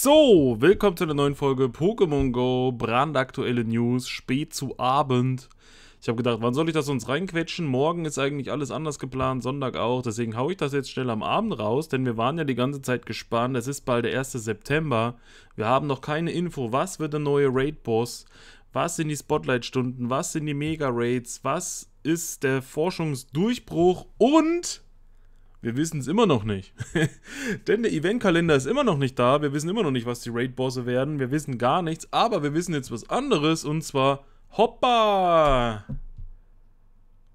So, willkommen zu einer neuen Folge Pokémon Go, brandaktuelle News, spät zu Abend. Ich habe gedacht, wann soll ich das sonst reinquetschen? Morgen ist eigentlich alles anders geplant, Sonntag auch. Deswegen haue ich das jetzt schnell am Abend raus, denn wir waren ja die ganze Zeit gespannt. Es ist bald der 1. September. Wir haben noch keine Info, was wird der neue Raid-Boss? Was sind die Spotlight-Stunden? Was sind die Mega-Raids? Was ist der Forschungsdurchbruch? Und wir wissen es immer noch nicht. Denn der Eventkalender ist immer noch nicht da. Wir wissen immer noch nicht, was die Raid-Bosse werden. Wir wissen gar nichts. Aber wir wissen jetzt was anderes. Und zwar, hoppa!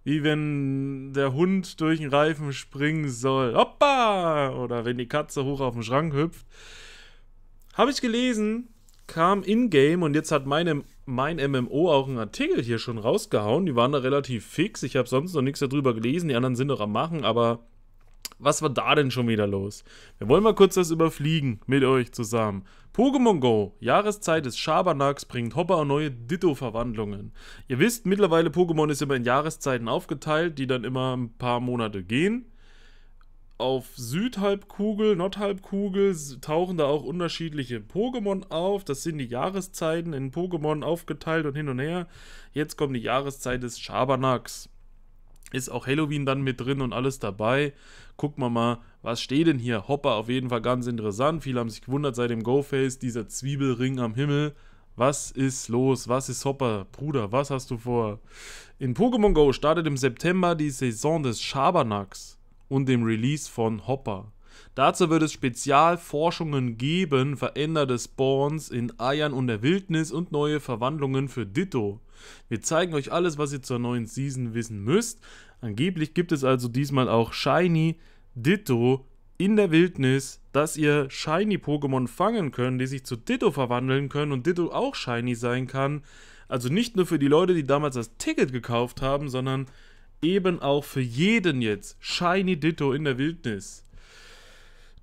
Wie wenn der Hund durch den Reifen springen soll. Hoppa! Oder wenn die Katze hoch auf den Schrank hüpft. Habe ich gelesen, kam in-game und jetzt hat meine, mein MMO auch einen Artikel hier schon rausgehauen. Die waren da relativ fix. Ich habe sonst noch nichts darüber gelesen. Die anderen sind noch am Machen, aber was war da denn schon wieder los? Wir wollen mal kurz das überfliegen mit euch zusammen. Pokémon Go, Jahreszeit des Schabernacks, bringt Hopper neue Ditto-Verwandlungen. Ihr wisst, mittlerweile Pokémon ist immer in Jahreszeiten aufgeteilt, die dann immer ein paar Monate gehen. Auf Südhalbkugel, Nordhalbkugel tauchen da auch unterschiedliche Pokémon auf. Das sind die Jahreszeiten in Pokémon aufgeteilt und hin und her. Jetzt kommt die Jahreszeit des Schabernacks. Ist auch Halloween dann mit drin und alles dabei. Gucken wir mal, was steht denn hier? Hopper auf jeden Fall ganz interessant. Viele haben sich gewundert seit dem Go-Face, dieser Zwiebelring am Himmel. Was ist los? Was ist Hopper? Bruder, was hast du vor? In Pokémon Go startet im September die Saison des Schabernacks und dem Release von Hopper. Dazu wird es Spezialforschungen geben, veränderte Spawns in Eiern und der Wildnis und neue Verwandlungen für Ditto. Wir zeigen euch alles, was ihr zur neuen Season wissen müsst. Angeblich gibt es also diesmal auch Shiny Ditto in der Wildnis, dass ihr Shiny-Pokémon fangen könnt, die sich zu Ditto verwandeln können und Ditto auch Shiny sein kann. Also nicht nur für die Leute, die damals das Ticket gekauft haben, sondern eben auch für jeden jetzt. Shiny Ditto in der Wildnis.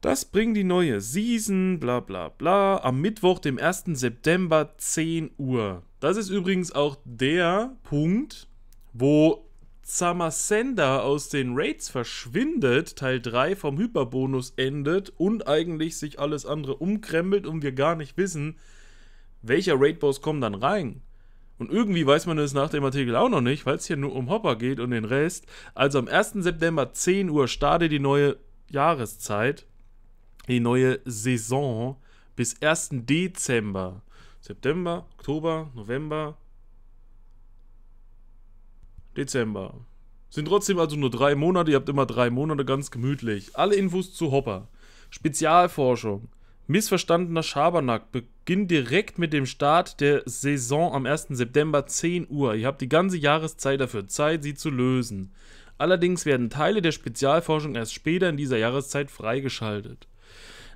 Das bringt die neue Season, bla bla bla, am Mittwoch, dem 1. September, 10 Uhr. Das ist übrigens auch der Punkt, wo Zamasenda aus den Raids verschwindet, Teil 3 vom Hyperbonus endet und eigentlich sich alles andere umkrempelt und wir gar nicht wissen, welcher Raid-Boss kommt dann rein. Und irgendwie weiß man es nach dem Artikel auch noch nicht, weil es hier nur um Hopper geht und den Rest. Also am 1. September 10 Uhr startet die neue Jahreszeit die neue Saison bis 1. Dezember. September, Oktober, November, Dezember. Sind trotzdem also nur drei Monate, ihr habt immer drei Monate ganz gemütlich. Alle Infos zu Hopper. Spezialforschung. Missverstandener Schabernack beginnt direkt mit dem Start der Saison am 1. September 10 Uhr. Ihr habt die ganze Jahreszeit dafür Zeit, sie zu lösen. Allerdings werden Teile der Spezialforschung erst später in dieser Jahreszeit freigeschaltet.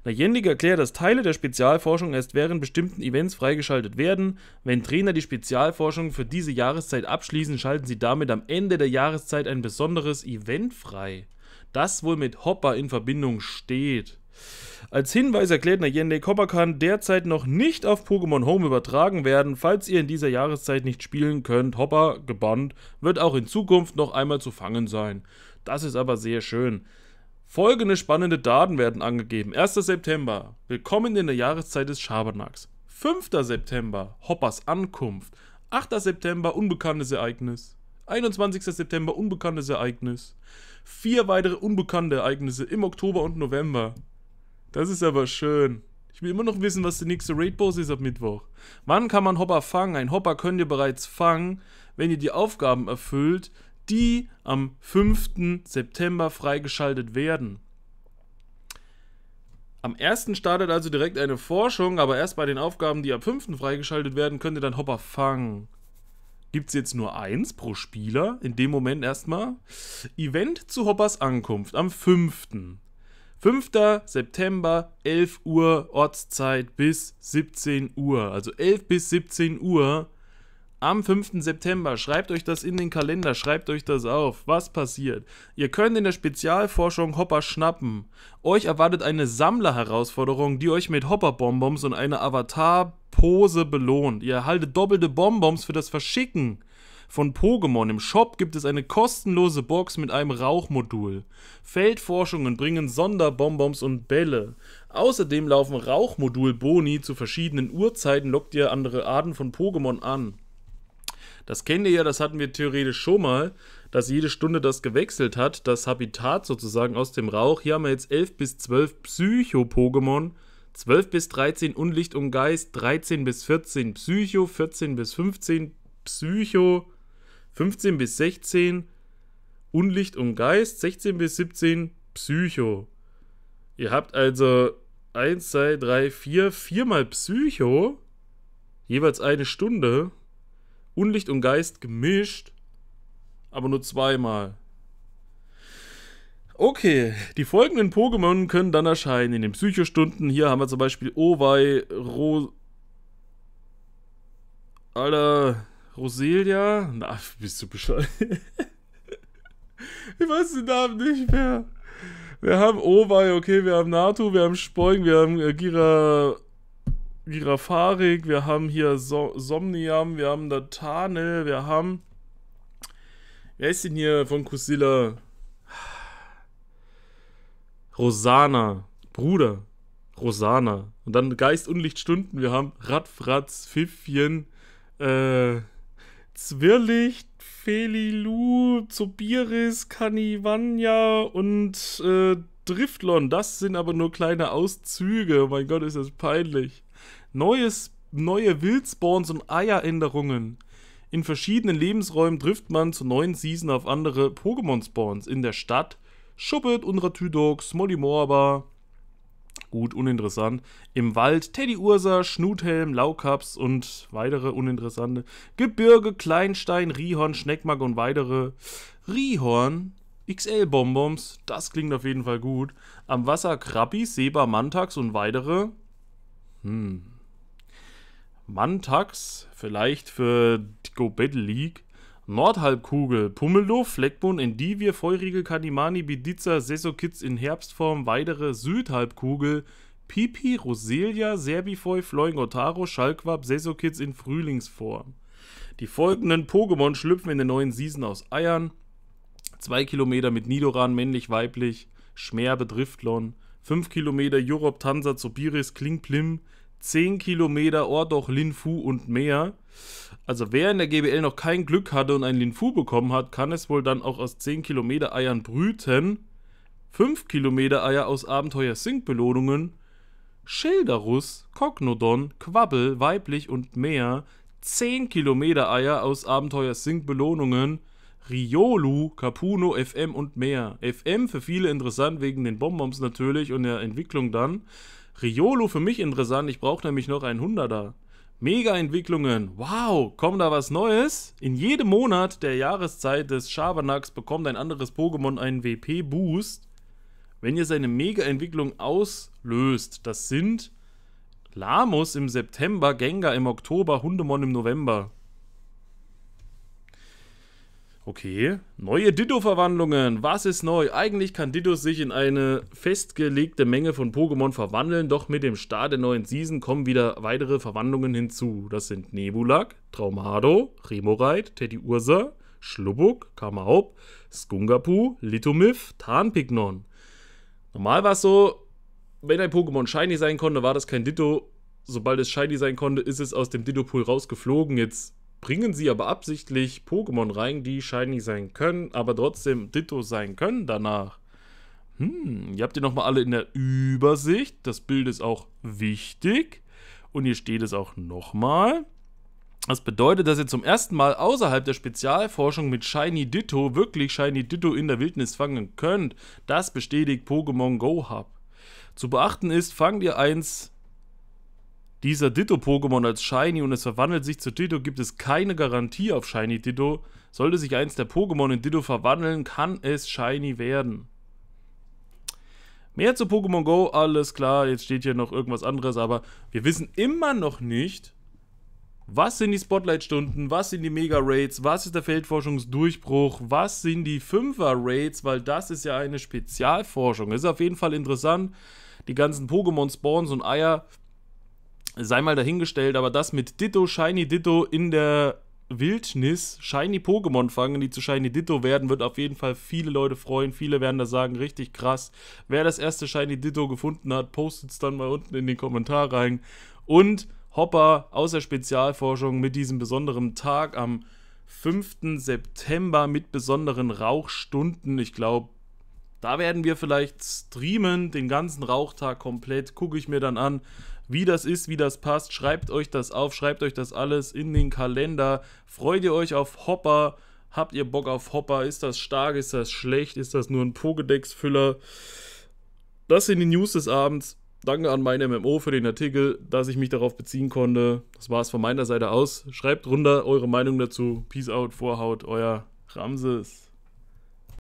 Nach Jendig erklärt, dass Teile der Spezialforschung erst während bestimmten Events freigeschaltet werden. Wenn Trainer die Spezialforschung für diese Jahreszeit abschließen, schalten sie damit am Ende der Jahreszeit ein besonderes Event frei. Das wohl mit Hopper in Verbindung steht. Als Hinweis erklärt Nayende Hopper kann derzeit noch nicht auf Pokémon Home übertragen werden. Falls ihr in dieser Jahreszeit nicht spielen könnt, Hopper gebannt, wird auch in Zukunft noch einmal zu fangen sein. Das ist aber sehr schön. Folgende spannende Daten werden angegeben. 1. September, willkommen in der Jahreszeit des Schabernacks. 5. September, Hoppers Ankunft. 8. September, unbekanntes Ereignis. 21. September, unbekanntes Ereignis. Vier weitere unbekannte Ereignisse im Oktober und November. Das ist aber schön. Ich will immer noch wissen, was die nächste Raid-Boss ist ab Mittwoch. Wann kann man Hopper fangen? Ein Hopper könnt ihr bereits fangen, wenn ihr die Aufgaben erfüllt, die am 5. September freigeschaltet werden. Am 1. startet also direkt eine Forschung, aber erst bei den Aufgaben, die am 5. freigeschaltet werden, könnt ihr dann Hopper fangen. Gibt es jetzt nur eins pro Spieler? In dem Moment erstmal. Event zu Hoppers Ankunft am 5. 5. September, 11 Uhr Ortszeit bis 17 Uhr. Also 11 bis 17 Uhr am 5. September. Schreibt euch das in den Kalender, schreibt euch das auf, was passiert. Ihr könnt in der Spezialforschung Hopper schnappen. Euch erwartet eine Sammlerherausforderung, die euch mit Hopper-Bonbons und einer Avatar-Pose belohnt. Ihr erhaltet doppelte Bonbons für das Verschicken von Pokémon. Im Shop gibt es eine kostenlose Box mit einem Rauchmodul. Feldforschungen bringen Sonderbonbons und Bälle. Außerdem laufen Rauchmodul-Boni zu verschiedenen Uhrzeiten, lockt ihr andere Arten von Pokémon an. Das kennt ihr ja, das hatten wir theoretisch schon mal, dass jede Stunde das gewechselt hat, das Habitat sozusagen aus dem Rauch. Hier haben wir jetzt 11 bis 12 Psycho-Pokémon, 12 bis 13 Unlicht und Geist, 13 bis 14 Psycho, 14 bis 15 Psycho, 15 bis 16 Unlicht und Geist, 16 bis 17 Psycho. Ihr habt also 1, 2, 3, 4, 4 mal Psycho, jeweils eine Stunde. Unlicht und Geist gemischt, aber nur zweimal. Okay, die folgenden Pokémon können dann erscheinen in den Psychostunden. Hier haben wir zum Beispiel Owei, Ro... Alter, Roselia? Na, bist du bescheuert? ich weiß den Namen nicht mehr. Wir haben Owei, okay, wir haben Natu, wir haben Spoing, wir haben äh, Gira Girafarik, wir haben hier so Somniam, wir haben Datane, wir haben. Wer ist denn hier von Kusilla? Rosana, Bruder, Rosana. Und dann Geist und Lichtstunden, wir haben Radfratz, Pfiffchen, äh, Zwirlicht, Felilu, Zobiris, Kanivanya und äh, Driftlon. Das sind aber nur kleine Auszüge. Oh mein Gott, ist das peinlich. Neues, neue Wildspawns und Eieränderungen. In verschiedenen Lebensräumen trifft man zur neuen Season auf andere Pokémon-Spawns in der Stadt. Schuppet Schubbet, Molly Molimorba. Gut, uninteressant. Im Wald Teddy Ursa, Schnuthelm, Laukaps und weitere uninteressante. Gebirge, Kleinstein, Rihorn, Schneckmark und weitere. Rihorn, XL-Bonbons, das klingt auf jeden Fall gut. Am Wasser Krabbis, Seba, Mantax und weitere. Hm, Mantax, vielleicht für Go Battle League, Nordhalbkugel, Pummelow, Fleckmon, Endivir, Feurige, Kanimani, Bidiza, Sesokitz in Herbstform, weitere Südhalbkugel, Pipi, Roselia, Serbifoy, Fleugen, Otaro, Schalkwab, Sesokitz in Frühlingsform. Die folgenden Pokémon schlüpfen in der neuen Season aus Eiern. 2 Kilometer mit Nidoran, männlich-weiblich, Schmerbe, Driftlon. 5 Kilometer Jurop, Tansa, Zobiris, Klingplim, 10 Kilometer doch Linfu und mehr. Also wer in der GBL noch kein Glück hatte und ein Linfu bekommen hat, kann es wohl dann auch aus 10 Kilometer Eiern brüten. 5 Kilometer Eier aus Abenteuer Sync Belohnungen. Schilderus, Cognodon, Quabbel, weiblich und mehr. 10 Kilometer Eier aus Abenteuer Sync Belohnungen. Riolu, Capuno, FM und mehr. FM für viele interessant wegen den Bonbons natürlich und der Entwicklung dann. Riolo für mich interessant, ich brauche nämlich noch einen Hunderter. Mega-Entwicklungen. Wow, kommt da was Neues? In jedem Monat der Jahreszeit des Schabernacks bekommt ein anderes Pokémon einen WP-Boost, wenn ihr seine Mega-Entwicklung auslöst. Das sind Lamus im September, Gengar im Oktober, Hundemon im November. Okay, neue Ditto-Verwandlungen. Was ist neu? Eigentlich kann Ditto sich in eine festgelegte Menge von Pokémon verwandeln, doch mit dem Start der neuen Season kommen wieder weitere Verwandlungen hinzu. Das sind Nebulak, Traumado, Remoraid, Teddy Ursa, Schlubbuk, Kamaup, Skungapu, Litomif, Tarnpignon. Normal war es so, wenn ein Pokémon shiny sein konnte, war das kein Ditto. Sobald es shiny sein konnte, ist es aus dem Ditto-Pool rausgeflogen. Jetzt bringen sie aber absichtlich Pokémon rein, die shiny sein können, aber trotzdem Ditto sein können danach. Hm, ihr habt ihr nochmal alle in der Übersicht. Das Bild ist auch wichtig. Und hier steht es auch nochmal. Das bedeutet, dass ihr zum ersten Mal außerhalb der Spezialforschung mit Shiny Ditto wirklich Shiny Ditto in der Wildnis fangen könnt. Das bestätigt Pokémon Go Hub. Zu beachten ist, fangt ihr eins dieser Ditto-Pokémon als Shiny und es verwandelt sich zu Ditto, gibt es keine Garantie auf Shiny Ditto. Sollte sich eins der Pokémon in Ditto verwandeln, kann es Shiny werden. Mehr zu Pokémon Go, alles klar, jetzt steht hier noch irgendwas anderes, aber wir wissen immer noch nicht, was sind die Spotlight-Stunden, was sind die Mega-Raids, was ist der Feldforschungsdurchbruch, was sind die er raids weil das ist ja eine Spezialforschung. Ist auf jeden Fall interessant, die ganzen Pokémon-Spawns und Eier sei mal dahingestellt, aber das mit Ditto, Shiny Ditto in der Wildnis, Shiny Pokémon fangen, die zu Shiny Ditto werden, wird auf jeden Fall viele Leute freuen. Viele werden da sagen, richtig krass. Wer das erste Shiny Ditto gefunden hat, postet es dann mal unten in den Kommentar rein. Und Hopper aus der Spezialforschung mit diesem besonderen Tag am 5. September mit besonderen Rauchstunden. Ich glaube, da werden wir vielleicht streamen, den ganzen Rauchtag komplett, gucke ich mir dann an wie das ist, wie das passt. Schreibt euch das auf, schreibt euch das alles in den Kalender. Freut ihr euch auf Hopper? Habt ihr Bock auf Hopper? Ist das stark? Ist das schlecht? Ist das nur ein Pokédex-Füller? Das sind die News des Abends. Danke an mein MMO für den Artikel, dass ich mich darauf beziehen konnte. Das war es von meiner Seite aus. Schreibt runter eure Meinung dazu. Peace out, Vorhaut, euer Ramses.